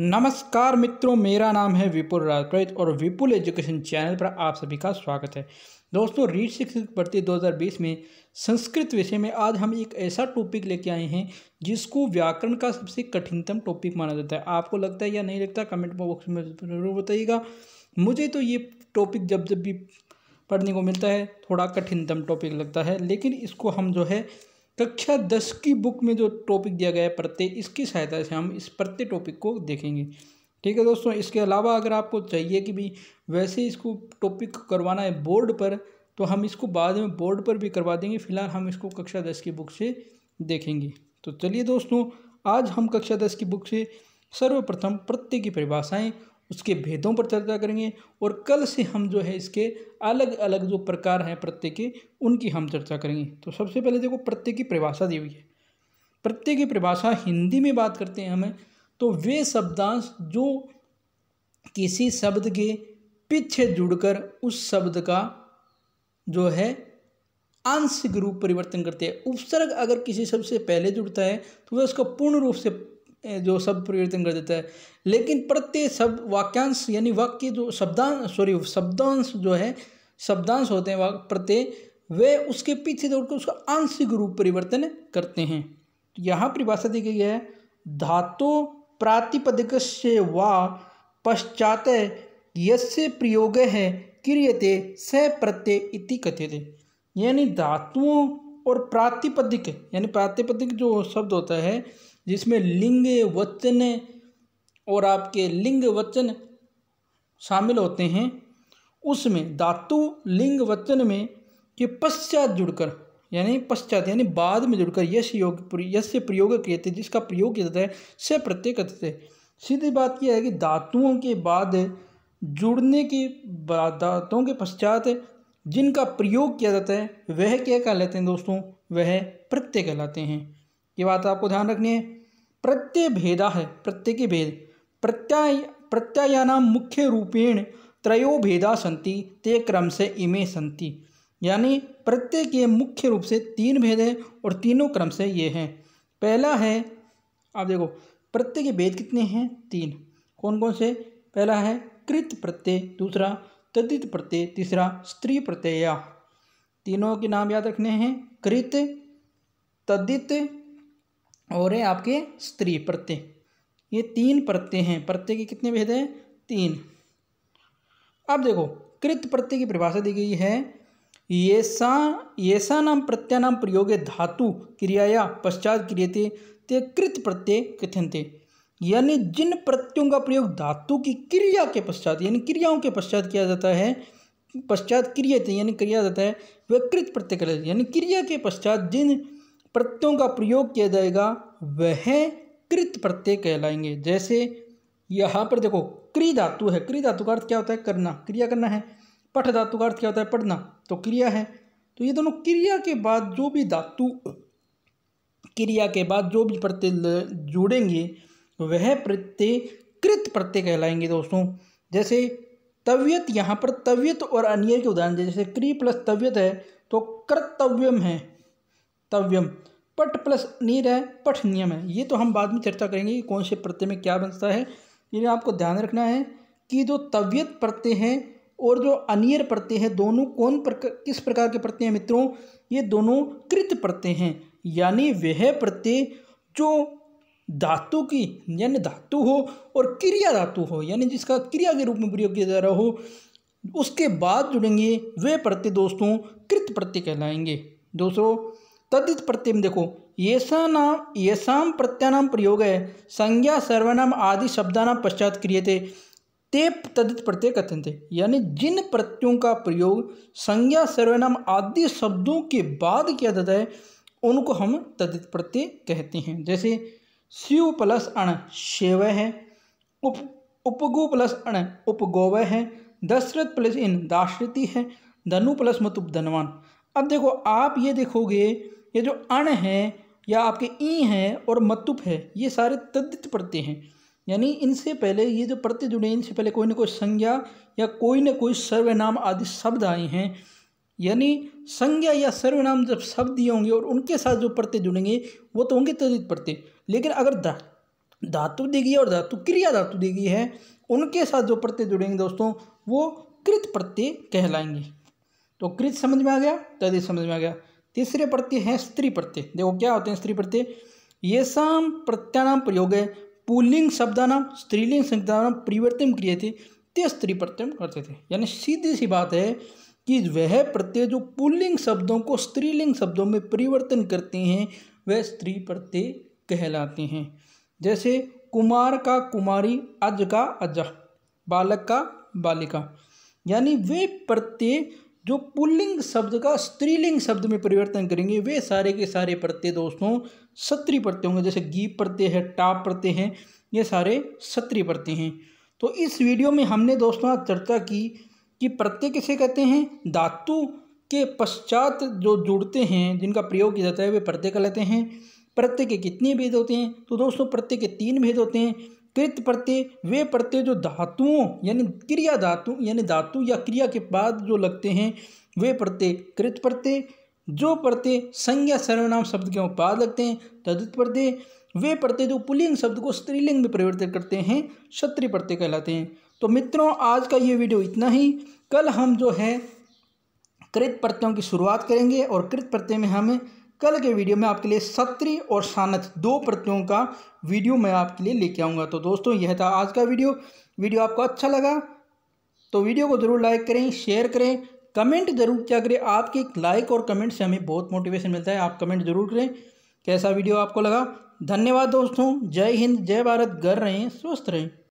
नमस्कार मित्रों मेरा नाम है विपुल राजकृत और विपुल एजुकेशन चैनल पर आप सभी का स्वागत है दोस्तों रीट शिक्षक भर्ती 2020 में संस्कृत विषय में आज हम एक ऐसा टॉपिक लेके आए हैं जिसको व्याकरण का सबसे कठिनतम टॉपिक माना जाता है आपको लगता है या नहीं लगता कमेंट बॉक्स में जरूर बताइएगा मुझे तो ये टॉपिक जब जब भी पढ़ने को मिलता है थोड़ा कठिनतम टॉपिक लगता है लेकिन इसको हम जो है कक्षा दस की बुक में जो टॉपिक दिया गया है प्रत्यय इसकी सहायता से हम इस प्रत्यय टॉपिक को देखेंगे ठीक है दोस्तों इसके अलावा अगर आपको चाहिए कि भी वैसे इसको टॉपिक करवाना है बोर्ड पर तो हम इसको बाद में बोर्ड पर भी करवा देंगे फिलहाल हम इसको कक्षा दस की बुक से देखेंगे तो चलिए दोस्तों आज हम कक्षा दस की बुक से सर्वप्रथम प्रत्यय की परिभाषाएँ उसके भेदों पर चर्चा करेंगे और कल से हम जो है इसके अलग अलग जो प्रकार हैं प्रत्यय के उनकी हम चर्चा करेंगे तो सबसे पहले देखो प्रत्यय की परिभाषा दी हुई है प्रत्यय की परिभाषा हिंदी में बात करते हैं हमें तो वे शब्दांश जो किसी शब्द के पीछे जुड़कर उस शब्द का जो है आंशिक रूप परिवर्तन करते हैं उपसर्ग अगर किसी शब्द से पहले जुड़ता है तो वह उसका पूर्ण रूप से जो शब्द परिवर्तन कर देता है लेकिन प्रत्यय शब्द वाक्यांश यानी वाक्य जो शब्दांश सॉरी शब्दांश जो है शब्दांश होते हैं प्रत्यय वे उसके पीछे दौड़कर उसका आंशिक रूप परिवर्तन करते हैं तो यहाँ परिभाषा दी गई है धातु प्रातिपदिक से वा पश्चात यसे प्रयोग है क्रियते स प्रत्यय इति कथित यानी धातुओं और प्रातिपदिक यानी प्रातिपदिक जो शब्द होता है जिसमें लिंग वचन और आपके लिंग वचन शामिल होते हैं उसमें धातु लिंग वचन में के पश्चात जुड़कर यानी पश्चात यानी बाद में जुड़कर यश योग यश प्रयोग किए थे जिसका प्रयोग किया जाता है से प्रत्येक कहते थे सीधी बात यह है कि धातुओं के बाद जुड़ने के बाद धातुओं के पश्चात जिनका प्रयोग किया जाता है वह क्या कहलाते हैं दोस्तों वह प्रत्यय कहलाते हैं ये बात आपको ध्यान रखनी है प्रत्यय भेदा है प्रत्यय के भेद प्रत्याय प्रत्यायानाम मुख्य रूपेण त्रयो भेदा संति ते क्रम से इमे संति यानी प्रत्यय के मुख्य रूप से तीन भेद हैं और तीनों क्रम से ये हैं पहला है आप देखो प्रत्यय के भेद कितने हैं तीन कौन कौन से पहला है कृत प्रत्यय दूसरा तद्धित प्रत्यय तीसरा स्त्री प्रत्यय तीनों के नाम याद रखने हैं कृत तदित और है आपके स्त्री प्रत्यय ये तीन प्रत्यय हैं प्रत्यय के कितने भेद हैं तीन अब देखो कृत प्रत्यय की परिभाषा दी गई है येसा येसा नाम प्रत्यानाम प्रयोग धातु क्रियाया पश्चात क्रिय ते कृत प्रत्यय थे यानी जिन प्रत्ययों का प्रयोग धातु की क्रिया के पश्चात यानी क्रियाओं के पश्चात किया जाता है पश्चात क्रिया यानी क्रिया जाता है वह कृत प्रत्यय कहलाते यानी क्रिया के पश्चात जिन प्रत्ययों का प्रयोग किया जाएगा वह कृत प्रत्यय कहलाएंगे जैसे यहाँ पर देखो क्री धातु है क्री धातु का अर्थ क्या होता है करना क्रिया करना है पठ धातु का अर्थ क्या होता है पढ़ना तो क्रिया है तो ये दोनों क्रिया के बाद जो भी धातु क्रिया के बाद जो भी प्रत्यय जुड़ेंगे वह प्रत्यय कृत प्रत्यय कहलाएंगे दोस्तों जैसे तवियत यहाँ पर तवियत और अन्य के उदाहरण जैसे क्री प्लस तवियत है तो कर्तव्यम है तव्यम पट प्लस नीर है पठ नियम है ये तो हम बाद में चर्चा करेंगे कि कौन से प्रत्यय में क्या बनता है ये आपको ध्यान रखना है कि जो तवियत प्रत्यय हैं और जो अनियर प्रत्यय हैं दोनों कौन प्रकार किस प्रकार के प्रत्यय हैं मित्रों ये दोनों कृत प्रत्यय हैं यानी वह प्रत्यय जो धातु की यानी धातु हो और क्रिया धातु हो यानी जिसका क्रिया के रूप में प्रयोग किया जा रहा हो उसके बाद जुड़ेंगे वे प्रत्यय दोस्तों कृत प्रत्यय कहलाएंगे दोस्तों तदित प्रत्यय में देखो येषा नाम येषाम प्रत्यानाम प्रयोग है संज्ञा सर्वनाम आदि शब्दानाम पश्चात क्रिय थे ते तदित प्रत्यय कथन थे यानी जिन प्रत्ययों का प्रयोग संज्ञा सर्वनाम आदि शब्दों के बाद किया जाता है उनको हम तदित प्रत्यय कहते हैं जैसे शिव प्लस अण शेव है उप उपगु प्लस अण उपगोव है दशरथ प्लस इन दाशरथी है धनु प्लस मतुप धनवान अब देखो आप ये देखोगे ये जो अण है या आपके ई हैं और मतुप है ये सारे तद्दित प्रत्यय हैं यानी इनसे पहले ये जो प्रत्यय जुड़े इनसे पहले कोई ना कोई संज्ञा या कोई ना कोई सर्वनाम आदि शब्द आए हैं यानी संज्ञा या सर्वनाम जब शब्द दिए होंगे और उनके साथ जो प्रत्यय जुड़ेंगे वो तो होंगे तद्दित प्रत्यय लेकिन अगर दा, धातु दी गई और धातु क्रिया धातु दी गई है उनके साथ जो प्रत्यय जुड़ेंगे दोस्तों वो कृत प्रत्यय कहलाएंगे तो कृत समझ में आ गया तदित समझ में आ गया तीसरे प्रत्यय हैं स्त्री प्रत्यय देखो क्या होते हैं स्त्री प्रत्यय ये साम प्रत्यानाम प्रयोग है पुलिंग शब्दानाम स्त्रीलिंग नाम परिवर्तन क्रिय थे ते स्त्री प्रत्यय करते थे यानी सीधी सी बात है कि वह प्रत्यय जो पुलिंग शब्दों को स्त्रीलिंग शब्दों में परिवर्तन करते हैं वह स्त्री प्रत्यय कहलाते हैं जैसे कुमार का कुमारी अज का अज बालक का बालिका यानी वे प्रत्यय जो पुल्लिंग शब्द का स्त्रीलिंग शब्द में परिवर्तन करेंगे वे सारे के सारे प्रत्यय दोस्तों सत्री प्रत्यय होंगे जैसे गी प्रत्यय है टाप प्रत्यय हैं ये सारे सत्री प्रत्यय हैं तो इस वीडियो में हमने दोस्तों चर्चा की कि प्रत्यय किसे कहते हैं धातु के पश्चात जो जुड़ते हैं जिनका प्रयोग किया जाता है वे प्रत्यय कहलाते हैं प्रत्यय के कितने भेद होते हैं तो दोस्तों प्रत्यय के तीन भेद होते हैं कृत प्रत्यय वे प्रत्यय जो धातुओं यानी क्रिया धातु यानी धातु या क्रिया के बाद जो लगते हैं वे प्रत्यय कृत प्रत्यय जो प्रत्यय संज्ञा सर्वनाम शब्द के उत्पाद लगते हैं तदित प्रत्यय वे प्रत्यय जो पुलिंग शब्द को स्त्रीलिंग में परिवर्तित करते हैं क्षत्रिय प्रत्यय कहलाते हैं तो मित्रों आज का ये वीडियो इतना ही कल हम जो है कृत प्रत्ययों की शुरुआत करेंगे और कृत प्रत्यय में हमें कल के वीडियो में आपके लिए सत्री और सानत दो प्रत्ययों का वीडियो मैं आपके लिए लेके आऊँगा तो दोस्तों यह था आज का वीडियो वीडियो आपको अच्छा लगा तो वीडियो को ज़रूर लाइक करें शेयर करें कमेंट जरूर क्या करें आपके लाइक और कमेंट से हमें बहुत मोटिवेशन मिलता है आप कमेंट जरूर करें कैसा वीडियो आपको लगा धन्यवाद दोस्तों जय हिंद जय भारत घर रहें स्वस्थ रहें